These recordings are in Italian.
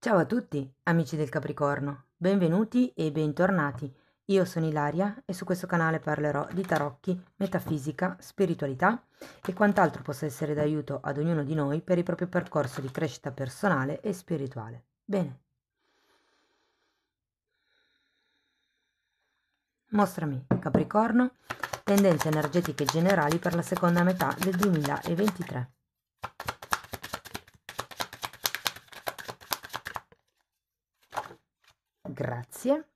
Ciao a tutti, amici del Capricorno, benvenuti e bentornati. Io sono Ilaria e su questo canale parlerò di tarocchi, metafisica, spiritualità e quant'altro possa essere d'aiuto ad ognuno di noi per il proprio percorso di crescita personale e spirituale. Bene. Mostrami, Capricorno, tendenze energetiche generali per la seconda metà del 2023. grazie.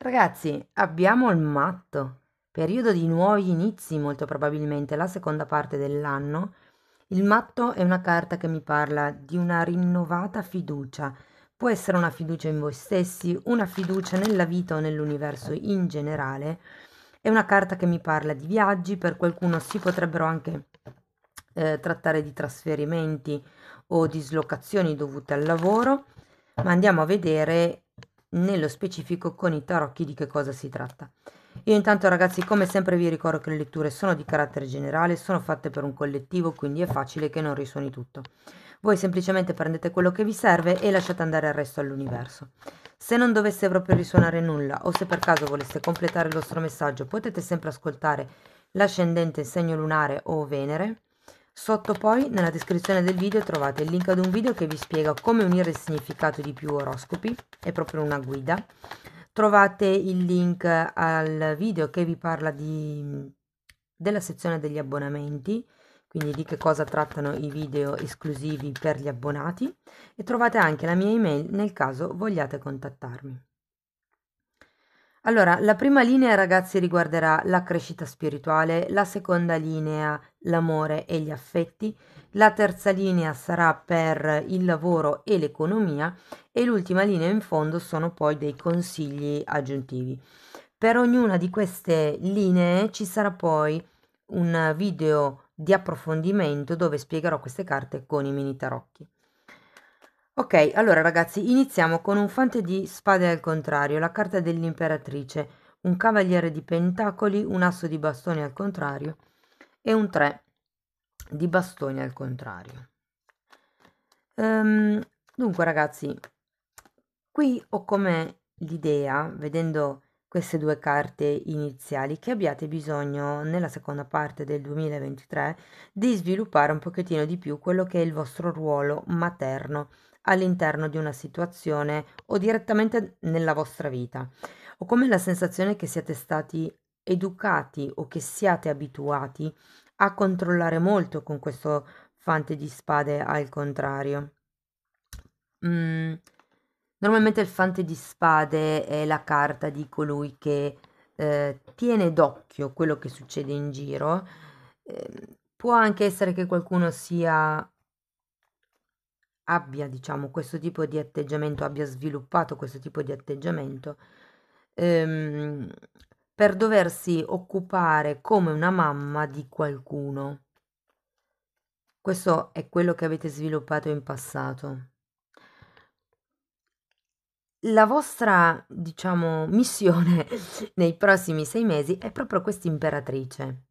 Ragazzi, abbiamo il matto, periodo di nuovi inizi molto probabilmente, la seconda parte dell'anno. Il matto è una carta che mi parla di una rinnovata fiducia. Può essere una fiducia in voi stessi, una fiducia nella vita o nell'universo in generale. È una carta che mi parla di viaggi, per qualcuno si potrebbero anche eh, trattare di trasferimenti o dislocazioni dovute al lavoro, ma andiamo a vedere nello specifico con i tarocchi di che cosa si tratta. Io intanto ragazzi come sempre vi ricordo che le letture sono di carattere generale, sono fatte per un collettivo quindi è facile che non risuoni tutto. Voi semplicemente prendete quello che vi serve e lasciate andare il resto all'universo. Se non dovesse proprio risuonare nulla o se per caso voleste completare il vostro messaggio potete sempre ascoltare l'ascendente segno lunare o Venere Sotto poi nella descrizione del video trovate il link ad un video che vi spiega come unire il significato di più oroscopi, è proprio una guida. Trovate il link al video che vi parla di, della sezione degli abbonamenti, quindi di che cosa trattano i video esclusivi per gli abbonati e trovate anche la mia email nel caso vogliate contattarmi. Allora, la prima linea, ragazzi, riguarderà la crescita spirituale, la seconda linea l'amore e gli affetti, la terza linea sarà per il lavoro e l'economia e l'ultima linea in fondo sono poi dei consigli aggiuntivi. Per ognuna di queste linee ci sarà poi un video di approfondimento dove spiegherò queste carte con i mini tarocchi. Ok, allora ragazzi, iniziamo con un fante di spade al contrario, la carta dell'imperatrice, un cavaliere di pentacoli, un asso di bastoni al contrario e un 3 di bastoni al contrario. Um, dunque ragazzi, qui ho come l'idea, vedendo queste due carte iniziali, che abbiate bisogno nella seconda parte del 2023 di sviluppare un pochettino di più quello che è il vostro ruolo materno all'interno di una situazione o direttamente nella vostra vita. Ho come la sensazione che siate stati educati o che siate abituati a controllare molto con questo fante di spade al contrario. Mm, normalmente il fante di spade è la carta di colui che eh, tiene d'occhio quello che succede in giro. Eh, può anche essere che qualcuno sia abbia, diciamo, questo tipo di atteggiamento, abbia sviluppato questo tipo di atteggiamento ehm, per doversi occupare come una mamma di qualcuno. Questo è quello che avete sviluppato in passato. La vostra, diciamo, missione nei prossimi sei mesi è proprio questa imperatrice,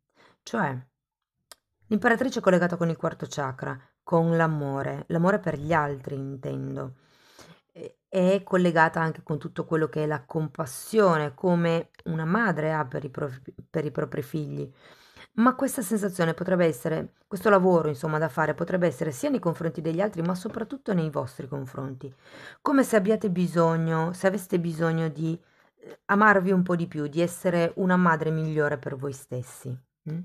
cioè l'imperatrice collegata con il quarto chakra, con l'amore, l'amore per gli altri intendo, è collegata anche con tutto quello che è la compassione, come una madre ha per i, prof- per i propri figli. Ma questa sensazione potrebbe essere, questo lavoro insomma da fare potrebbe essere sia nei confronti degli altri ma soprattutto nei vostri confronti, come se abbiate bisogno, se aveste bisogno di eh, amarvi un po' di più, di essere una madre migliore per voi stessi. Mm?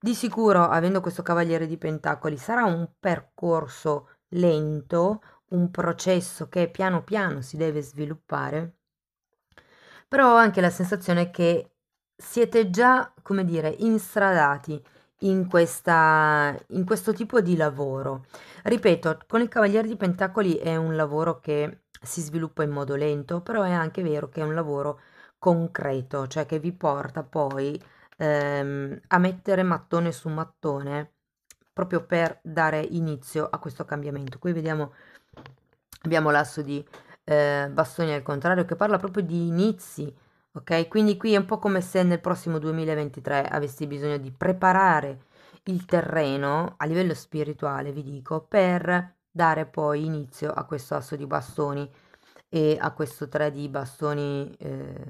Di sicuro, avendo questo Cavaliere di Pentacoli, sarà un percorso lento, un processo che piano piano si deve sviluppare, però ho anche la sensazione che siete già, come dire, instradati in, questa, in questo tipo di lavoro. Ripeto, con il Cavaliere di Pentacoli è un lavoro che si sviluppa in modo lento, però è anche vero che è un lavoro concreto, cioè che vi porta poi ehm, a mettere mattone su mattone proprio per dare inizio a questo cambiamento. Qui vediamo, abbiamo l'asso di eh, bastoni al contrario che parla proprio di inizi, ok? Quindi qui è un po' come se nel prossimo 2023 avessi bisogno di preparare il terreno a livello spirituale, vi dico, per dare poi inizio a questo asso di bastoni e a questo 3 di bastoni eh,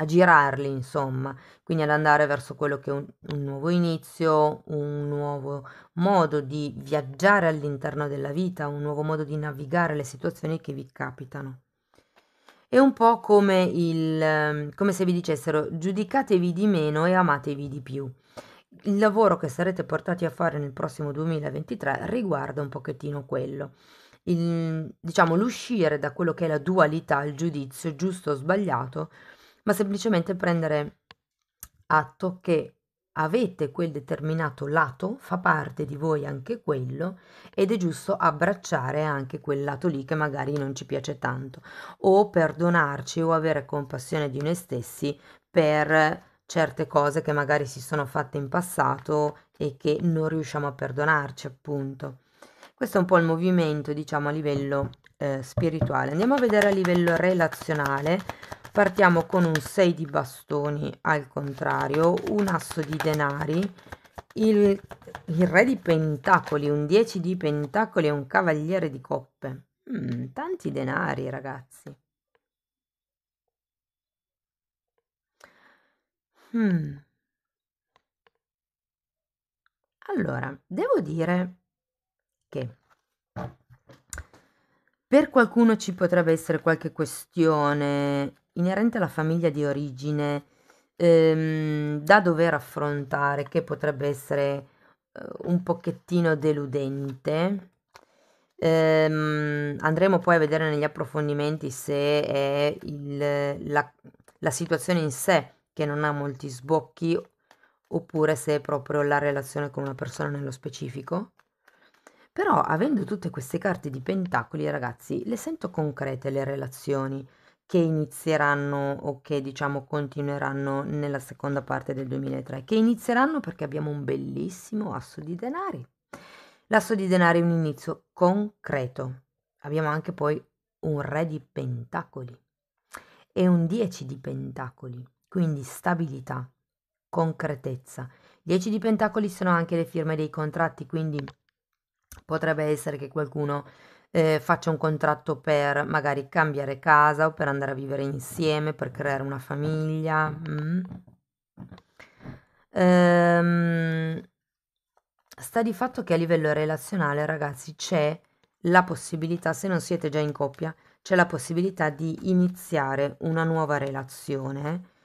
a girarli, insomma, quindi ad andare verso quello che è un, un, nuovo inizio, un nuovo modo di viaggiare all'interno della vita, un nuovo modo di navigare le situazioni che vi capitano. È un po' come, il, ehm, come se vi dicessero giudicatevi di meno e amatevi di più. Il lavoro che sarete portati a fare nel prossimo 2023 riguarda un pochettino quello. Il, diciamo l'uscire da quello che è la dualità, il giudizio giusto o sbagliato, ma semplicemente prendere atto che avete quel determinato lato, fa parte di voi anche quello ed è giusto abbracciare anche quel lato lì che magari non ci piace tanto o perdonarci o avere compassione di noi stessi per certe cose che magari si sono fatte in passato e che non riusciamo a perdonarci appunto. Questo è un po' il movimento diciamo a livello eh, spirituale. Andiamo a vedere a livello relazionale. Partiamo con un 6 di bastoni al contrario, un asso di denari, il, il re di pentacoli, un 10 di pentacoli e un cavaliere di coppe. Mm, tanti denari ragazzi. Mm. Allora, devo dire che per qualcuno ci potrebbe essere qualche questione inerente alla famiglia di origine ehm, da dover affrontare che potrebbe essere eh, un pochettino deludente. Ehm, andremo poi a vedere negli approfondimenti se è il, la, la situazione in sé che non ha molti sbocchi oppure se è proprio la relazione con una persona nello specifico. Però avendo tutte queste carte di pentacoli, ragazzi, le sento concrete le relazioni che inizieranno o che diciamo continueranno nella seconda parte del 2003, che inizieranno perché abbiamo un bellissimo asso di denari. L'asso di denari è un inizio concreto. Abbiamo anche poi un re di pentacoli e un 10 di pentacoli, quindi stabilità, concretezza. 10 di pentacoli sono anche le firme dei contratti, quindi Potrebbe essere che qualcuno eh, faccia un contratto per magari cambiare casa o per andare a vivere insieme, per creare una famiglia. Mm. Ehm, sta di fatto che a livello relazionale, ragazzi, c'è la possibilità, se non siete già in coppia, c'è la possibilità di iniziare una nuova relazione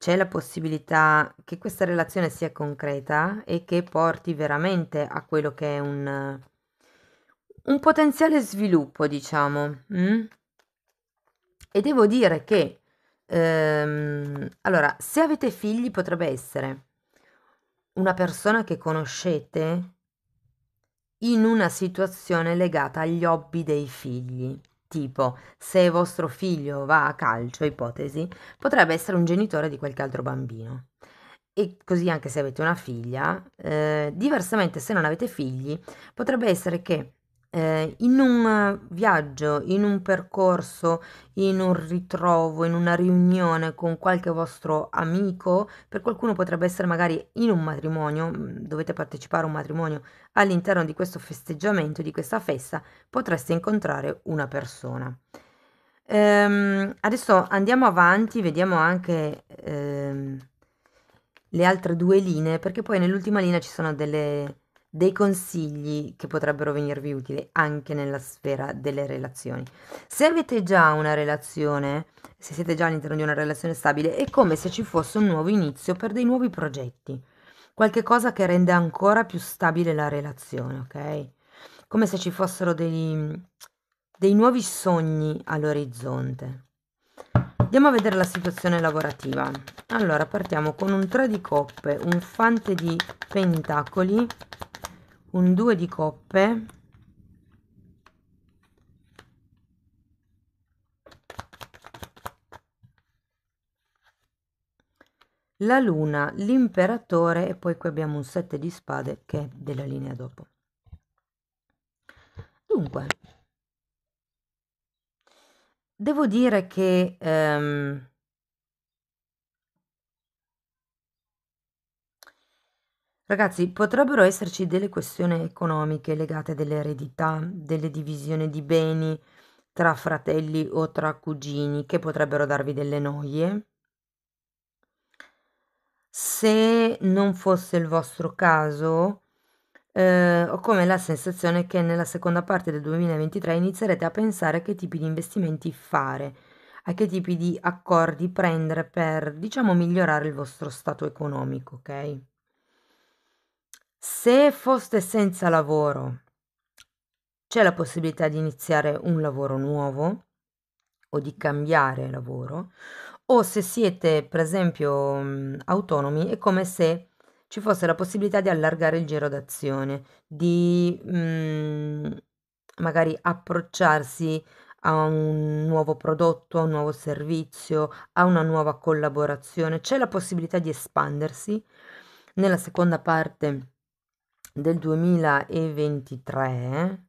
c'è la possibilità che questa relazione sia concreta e che porti veramente a quello che è un, un potenziale sviluppo, diciamo. Mm? E devo dire che, ehm, allora, se avete figli potrebbe essere una persona che conoscete in una situazione legata agli hobby dei figli. Tipo, se vostro figlio va a calcio, ipotesi, potrebbe essere un genitore di qualche altro bambino. E così anche se avete una figlia, eh, diversamente se non avete figli, potrebbe essere che eh, in un viaggio, in un percorso, in un ritrovo, in una riunione con qualche vostro amico, per qualcuno potrebbe essere magari in un matrimonio, mm, dovete partecipare a un matrimonio, all'interno di questo festeggiamento, di questa festa, potreste incontrare una persona. Ehm, adesso andiamo avanti, vediamo anche... Ehm, le altre due linee perché poi nell'ultima linea ci sono delle, dei consigli che potrebbero venirvi utili anche nella sfera delle relazioni. Se avete già una relazione, se siete già all'interno di una relazione stabile, è come se ci fosse un nuovo inizio per dei nuovi progetti, qualche cosa che rende ancora più stabile la relazione, ok? Come se ci fossero dei, dei nuovi sogni all'orizzonte. Andiamo a vedere la situazione lavorativa. Allora, partiamo con un 3 di coppe, un fante di pentacoli un 2 di coppe la luna, l'imperatore e poi qui abbiamo un 7 di spade che è della linea dopo. Dunque, devo dire che ehm, Ragazzi, potrebbero esserci delle questioni economiche legate all'eredità, delle divisioni di beni tra fratelli o tra cugini che potrebbero darvi delle noie. Se non fosse il vostro caso, eh, ho come la sensazione che nella seconda parte del 2023 inizierete a pensare a che tipi di investimenti fare, a che tipi di accordi prendere per, diciamo, migliorare il vostro stato economico, ok? Se foste senza lavoro, c'è la possibilità di iniziare un lavoro nuovo o di cambiare lavoro, o se siete per esempio mm, autonomi è come se ci fosse la possibilità di allargare il giro d'azione, di mh, mm, magari approcciarsi a un nuovo prodotto, a un nuovo servizio, a una nuova collaborazione, c'è la possibilità di espandersi. Nella seconda parte del 2023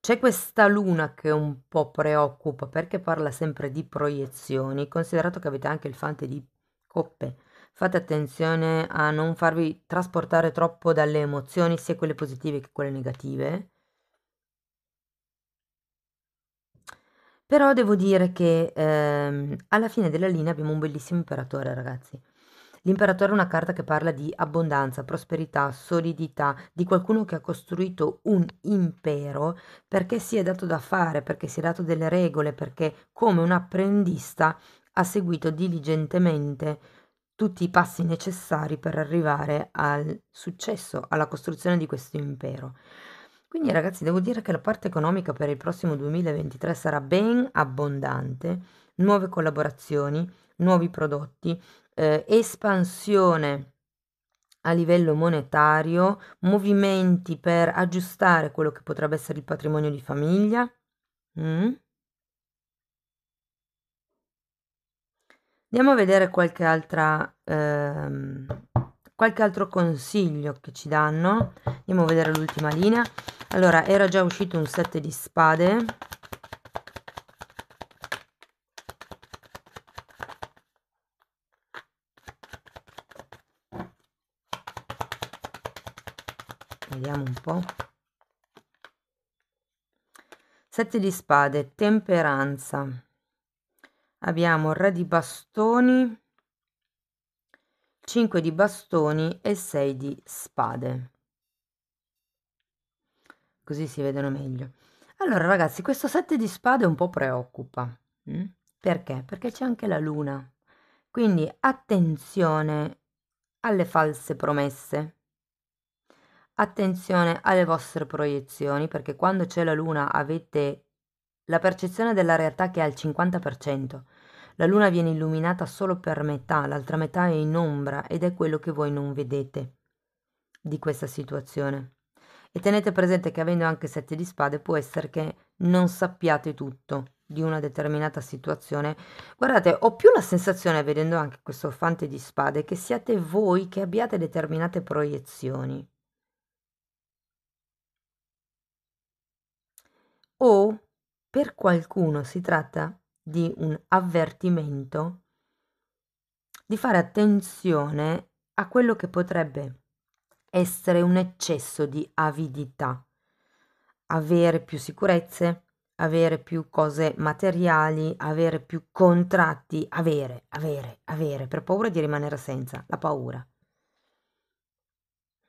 c'è questa luna che un po' preoccupa perché parla sempre di proiezioni, considerato che avete anche il fante di coppe. Fate attenzione a non farvi trasportare troppo dalle emozioni, sia quelle positive che quelle negative. Però devo dire che ehm, alla fine della linea abbiamo un bellissimo imperatore, ragazzi L'imperatore è una carta che parla di abbondanza, prosperità, solidità, di qualcuno che ha costruito un impero perché si è dato da fare, perché si è dato delle regole, perché come un apprendista ha seguito diligentemente tutti i passi necessari per arrivare al successo, alla costruzione di questo impero. Quindi ragazzi devo dire che la parte economica per il prossimo 2023 sarà ben abbondante, nuove collaborazioni, nuovi prodotti, eh, espansione a livello monetario, movimenti per aggiustare quello che potrebbe essere il patrimonio di famiglia. Mm. Andiamo a vedere qualche altra ehm, qualche altro consiglio che ci danno. Andiamo a vedere l'ultima linea. Allora, era già uscito un set di spade. tempo. Sette di spade, temperanza. Abbiamo re di bastoni, 5 di bastoni e 6 di spade. Così si vedono meglio. Allora ragazzi, questo 7 di spade un po' preoccupa. Mm? Perché? Perché c'è anche la luna. Quindi attenzione alle false promesse. Attenzione alle vostre proiezioni perché quando c'è la luna avete la percezione della realtà che è al 50%. La luna viene illuminata solo per metà, l'altra metà è in ombra ed è quello che voi non vedete di questa situazione. E tenete presente che avendo anche sette di spade può essere che non sappiate tutto di una determinata situazione. Guardate, ho più la sensazione, vedendo anche questo fante di spade, che siate voi che abbiate determinate proiezioni. o per qualcuno si tratta di un avvertimento, di fare attenzione a quello che potrebbe essere un eccesso di avidità, avere più sicurezze, avere più cose materiali, avere più contratti, avere, avere, avere, per paura di rimanere senza, la paura.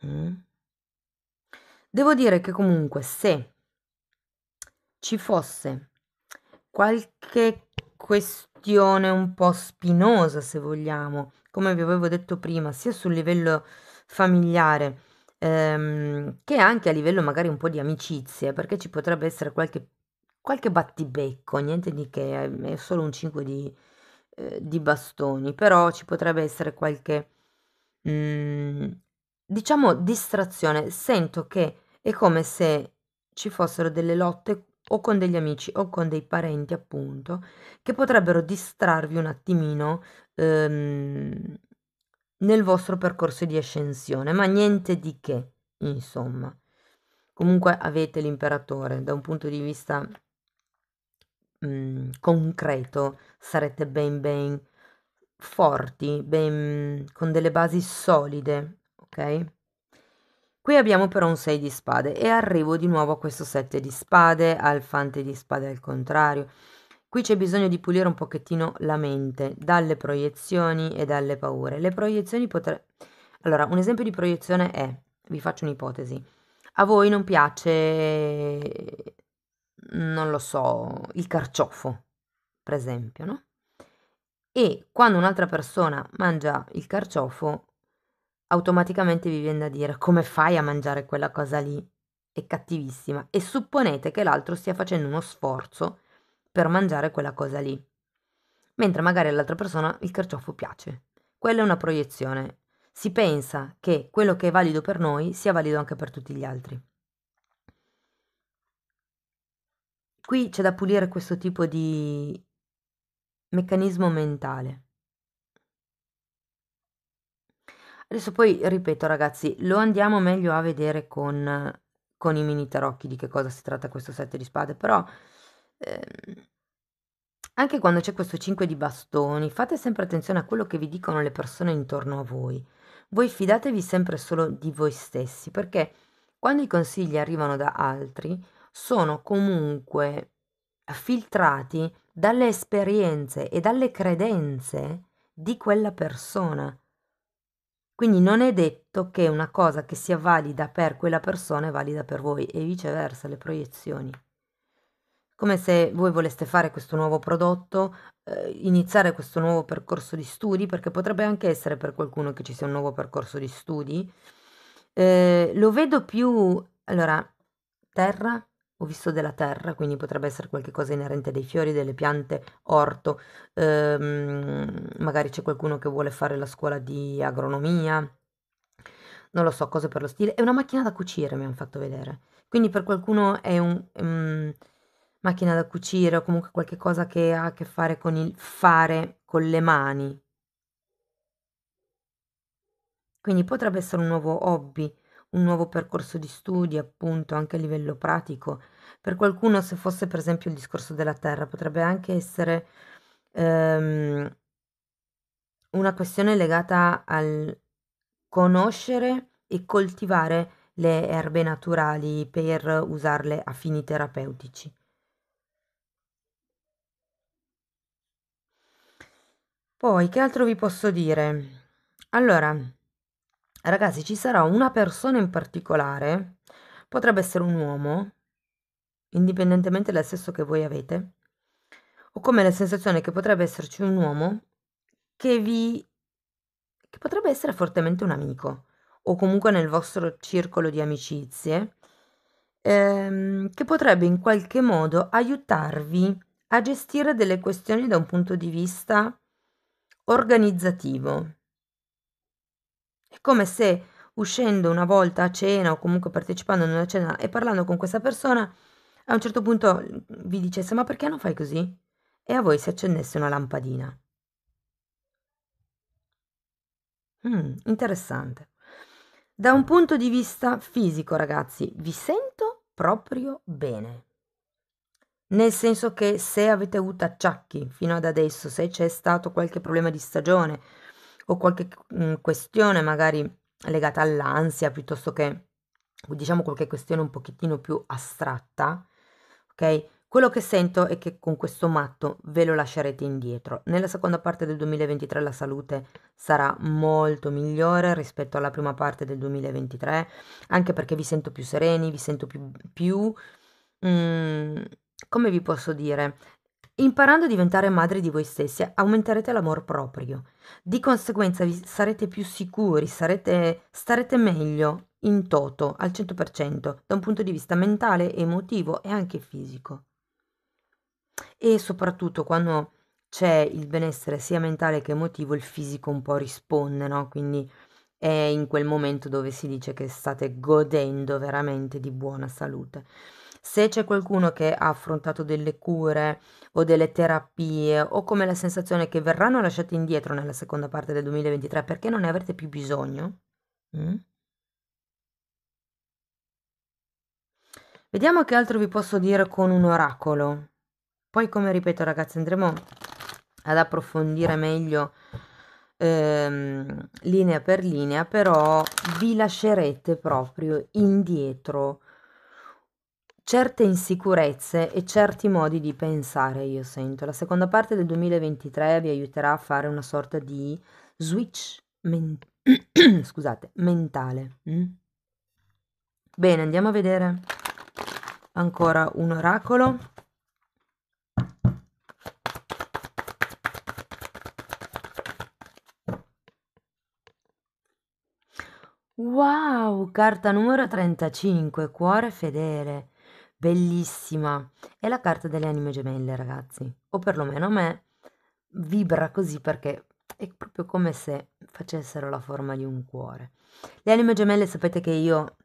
Mm. Devo dire che comunque se ci fosse qualche questione un po' spinosa, se vogliamo, come vi avevo detto prima, sia sul livello familiare ehm, che anche a livello magari un po' di amicizie, perché ci potrebbe essere qualche, qualche battibecco, niente di che, è solo un 5 di, eh, di bastoni, però ci potrebbe essere qualche, mh, mm, diciamo, distrazione. Sento che è come se ci fossero delle lotte o con degli amici o con dei parenti, appunto, che potrebbero distrarvi un attimino ehm, nel vostro percorso di ascensione, ma niente di che, insomma. Comunque avete l'imperatore, da un punto di vista mh, mm, concreto sarete ben ben forti, ben, con delle basi solide, ok? Qui abbiamo però un 6 di spade e arrivo di nuovo a questo 7 di spade, al fante di spade al contrario. Qui c'è bisogno di pulire un pochettino la mente dalle proiezioni e dalle paure. Le proiezioni potrebbero... Allora, un esempio di proiezione è, vi faccio un'ipotesi, a voi non piace, non lo so, il carciofo, per esempio, no? E quando un'altra persona mangia il carciofo, automaticamente vi viene da dire come fai a mangiare quella cosa lì? È cattivissima. E supponete che l'altro stia facendo uno sforzo per mangiare quella cosa lì. Mentre magari all'altra persona il carciofo piace. Quella è una proiezione. Si pensa che quello che è valido per noi sia valido anche per tutti gli altri. Qui c'è da pulire questo tipo di meccanismo mentale. Adesso poi, ripeto ragazzi, lo andiamo meglio a vedere con, con i mini tarocchi di che cosa si tratta questo sette di spade, però ehm, anche quando c'è questo 5 di bastoni, fate sempre attenzione a quello che vi dicono le persone intorno a voi. Voi fidatevi sempre solo di voi stessi, perché quando i consigli arrivano da altri, sono comunque filtrati dalle esperienze e dalle credenze di quella persona. Quindi non è detto che una cosa che sia valida per quella persona è valida per voi e viceversa le proiezioni. Come se voi voleste fare questo nuovo prodotto, eh, iniziare questo nuovo percorso di studi, perché potrebbe anche essere per qualcuno che ci sia un nuovo percorso di studi. Eh, lo vedo più, allora, terra, ho visto della terra, quindi potrebbe essere qualcosa inerente dei fiori, delle piante, orto. Ehm, magari c'è qualcuno che vuole fare la scuola di agronomia. Non lo so, cose per lo stile. È una macchina da cucire, mi hanno fatto vedere. Quindi per qualcuno è un... Um, macchina da cucire o comunque qualche cosa che ha a che fare con il fare con le mani. Quindi potrebbe essere un nuovo hobby un nuovo percorso di studi, appunto, anche a livello pratico. Per qualcuno, se fosse per esempio il discorso della terra, potrebbe anche essere ehm, una questione legata al conoscere e coltivare le erbe naturali per usarle a fini terapeutici. Poi, che altro vi posso dire? Allora, Ragazzi, ci sarà una persona in particolare, potrebbe essere un uomo, indipendentemente dal sesso che voi avete, o come la sensazione che potrebbe esserci un uomo che vi... che potrebbe essere fortemente un amico, o comunque nel vostro circolo di amicizie, ehm, che potrebbe in qualche modo aiutarvi a gestire delle questioni da un punto di vista organizzativo come se uscendo una volta a cena o comunque partecipando a una cena e parlando con questa persona, a un certo punto mhmm, vi dicesse ma perché non fai così? E a voi si accendesse una lampadina. Mm, interessante. Da un punto di vista fisico, ragazzi, vi sento proprio bene. Nel senso che se avete avuto acciacchi fino ad adesso, se c'è stato qualche problema di stagione, o qualche mh, mhmm, questione magari legata all'ansia piuttosto che diciamo qualche questione un pochettino più astratta, ok? Quello che sento è che con questo matto ve lo lascerete indietro. Nella seconda parte del 2023 la salute sarà molto migliore rispetto alla prima parte del 2023, anche perché vi sento più sereni, vi sento più, più mh, mhmm, come vi posso dire, Imparando a diventare madri di voi stesse, aumenterete l'amor proprio. Di conseguenza vi sarete più sicuri, sarete, starete meglio in toto al 100% da un punto di vista mentale, emotivo e anche fisico. E soprattutto quando c'è il benessere sia mentale che emotivo, il fisico un po' risponde, no? Quindi è in quel momento dove si dice che state godendo veramente di buona salute. Se c'è qualcuno che ha affrontato delle cure o delle terapie o come la sensazione che verranno lasciati indietro nella seconda parte del 2023 perché non ne avrete più bisogno, mm? Vediamo che altro vi posso dire con un oracolo. Poi, come ripeto, ragazzi, andremo ad approfondire meglio ehm, linea per linea, però vi lascerete proprio indietro certe insicurezze e certi modi di pensare, io sento. La seconda parte del 2023 vi aiuterà a fare una sorta di switch men- scusate, mentale. Mm? Bene, andiamo a vedere ancora un oracolo. Wow, carta numero 35, cuore fedele bellissima. È la carta delle anime gemelle, ragazzi. O perlomeno a me vibra così perché è proprio come se facessero la forma di un cuore. Le anime gemelle sapete che io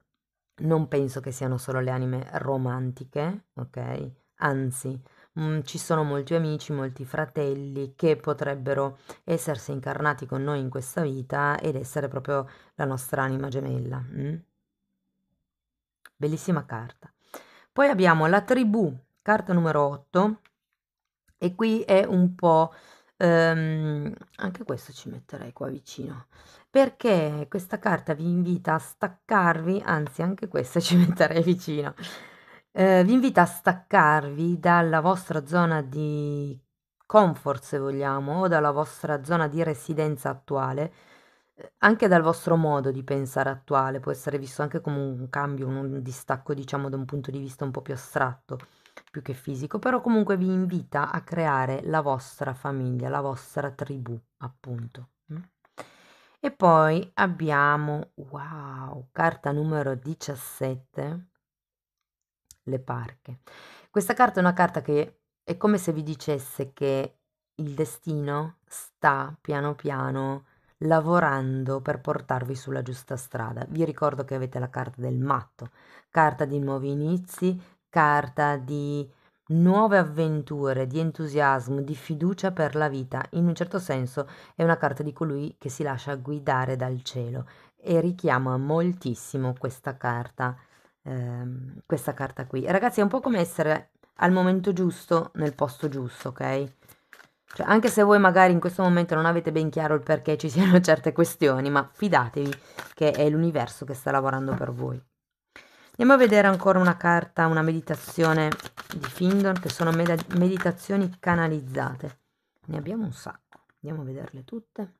non penso che siano solo le anime romantiche, ok? Anzi, mh, mm, ci sono molti amici, molti fratelli che potrebbero essersi incarnati con noi in questa vita ed essere proprio la nostra anima gemella. Mh? Mm? Bellissima carta. Poi abbiamo la tribù, carta numero 8, e qui è un po'... Um, anche questo ci metterei qua vicino perché questa carta vi invita a staccarvi, anzi anche questa ci metterei vicino, eh, vi invita a staccarvi dalla vostra zona di comfort se vogliamo o dalla vostra zona di residenza attuale anche dal vostro modo di pensare attuale, può essere visto anche come un cambio, un distacco, diciamo, da un punto di vista un po' più astratto, più che fisico, però comunque vi invita a creare la vostra famiglia, la vostra tribù, appunto. E poi abbiamo, wow, carta numero 17, le parche. Questa carta è una carta che è come se vi dicesse che il destino sta piano piano lavorando per portarvi sulla giusta strada. Vi ricordo che avete la carta del matto, carta di nuovi inizi, carta di nuove avventure, di entusiasmo, di fiducia per la vita. In un certo senso è una carta di colui che si lascia guidare dal cielo e richiama moltissimo questa carta. Ehm, questa carta qui ragazzi è un po' come essere al momento giusto nel posto giusto ok cioè, anche se voi magari in questo momento non avete ben chiaro il perché ci siano certe questioni, ma fidatevi che è l'universo che sta lavorando per voi. Andiamo a vedere ancora una carta, una meditazione di Findon, che sono med- meditazioni canalizzate. Ne abbiamo un sacco, andiamo a vederle tutte.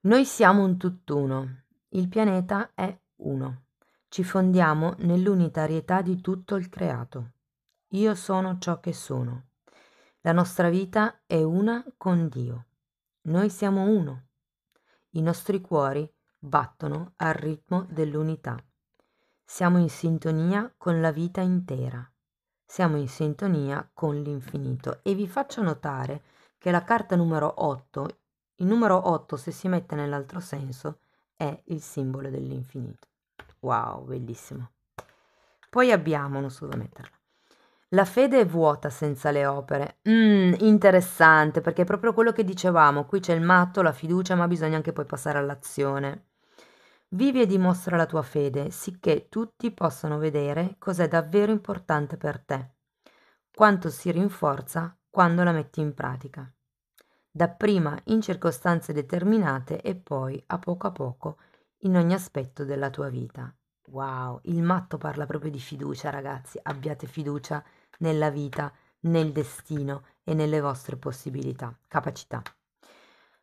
Noi siamo un tutt'uno, il pianeta è uno. Ci fondiamo nell'unitarietà di tutto il creato. Io sono ciò che sono. La nostra vita è una con Dio. Noi siamo uno. I nostri cuori battono al ritmo dell'unità. Siamo in sintonia con la vita intera. Siamo in sintonia con l'infinito e vi faccio notare che la carta numero 8, il numero 8 se si mette nell'altro senso, è il simbolo dell'infinito. Wow, bellissimo. Poi abbiamo, non so dove metterla. La fede è vuota senza le opere. Mmm, interessante, perché è proprio quello che dicevamo, qui c'è il matto, la fiducia, ma bisogna anche poi passare all'azione. Vivi e dimostra la tua fede, sicché tutti possano vedere cos'è davvero importante per te, quanto si rinforza quando la metti in pratica, dapprima in circostanze determinate e poi a poco a poco in ogni aspetto della tua vita. Wow, il matto parla proprio di fiducia, ragazzi, abbiate fiducia nella vita, nel destino e nelle vostre possibilità, capacità.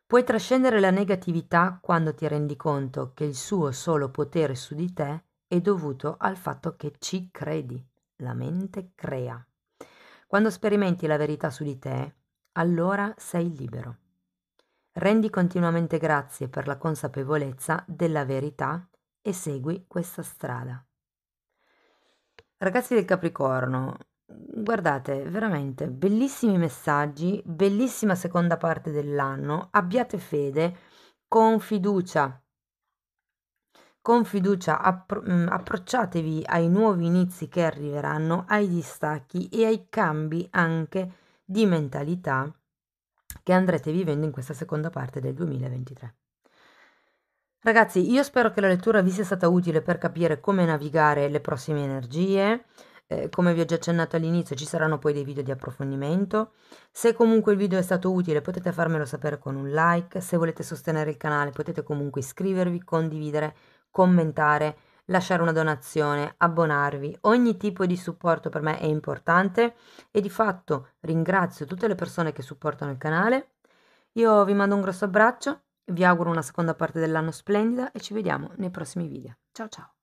Puoi trascendere la negatività quando ti rendi conto che il suo solo potere su di te è dovuto al fatto che ci credi. La mente crea. Quando sperimenti la verità su di te, allora sei libero. Rendi continuamente grazie per la consapevolezza della verità e segui questa strada. Ragazzi del Capricorno, Guardate, veramente bellissimi messaggi, bellissima seconda parte dell'anno. Abbiate fede, con fiducia. Con fiducia appro- mm, approcciatevi ai nuovi inizi che arriveranno, ai distacchi e ai cambi anche di mentalità che andrete vivendo in questa seconda parte del 2023. Ragazzi, io spero che la lettura vi sia stata utile per capire come navigare le prossime energie eh, come vi ho già accennato all'inizio ci saranno poi dei video di approfondimento. Se comunque il video è stato utile potete farmelo sapere con un like, se volete sostenere il canale potete comunque iscrivervi, condividere, commentare, lasciare una donazione, abbonarvi. Ogni tipo di supporto per me è importante e di fatto ringrazio tutte le persone che supportano il canale. Io vi mando un grosso abbraccio, vi auguro una seconda parte dell'anno splendida e ci vediamo nei prossimi video. Ciao ciao!